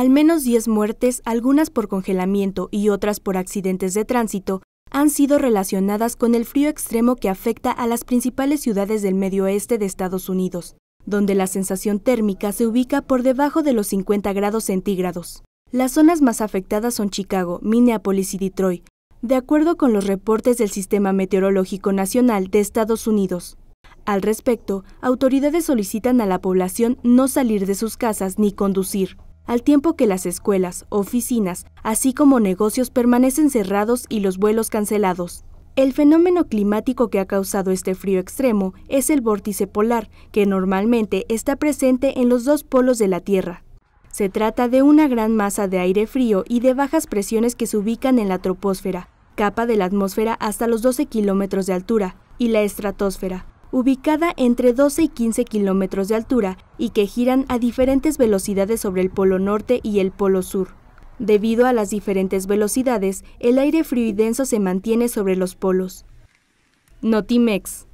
Al menos 10 muertes, algunas por congelamiento y otras por accidentes de tránsito, han sido relacionadas con el frío extremo que afecta a las principales ciudades del medio oeste de Estados Unidos, donde la sensación térmica se ubica por debajo de los 50 grados centígrados. Las zonas más afectadas son Chicago, Minneapolis y Detroit, de acuerdo con los reportes del Sistema Meteorológico Nacional de Estados Unidos. Al respecto, autoridades solicitan a la población no salir de sus casas ni conducir al tiempo que las escuelas, oficinas, así como negocios permanecen cerrados y los vuelos cancelados. El fenómeno climático que ha causado este frío extremo es el vórtice polar, que normalmente está presente en los dos polos de la Tierra. Se trata de una gran masa de aire frío y de bajas presiones que se ubican en la troposfera, capa de la atmósfera hasta los 12 kilómetros de altura, y la estratosfera, ubicada entre 12 y 15 kilómetros de altura y que giran a diferentes velocidades sobre el polo norte y el polo sur. Debido a las diferentes velocidades, el aire frío y denso se mantiene sobre los polos. Notimex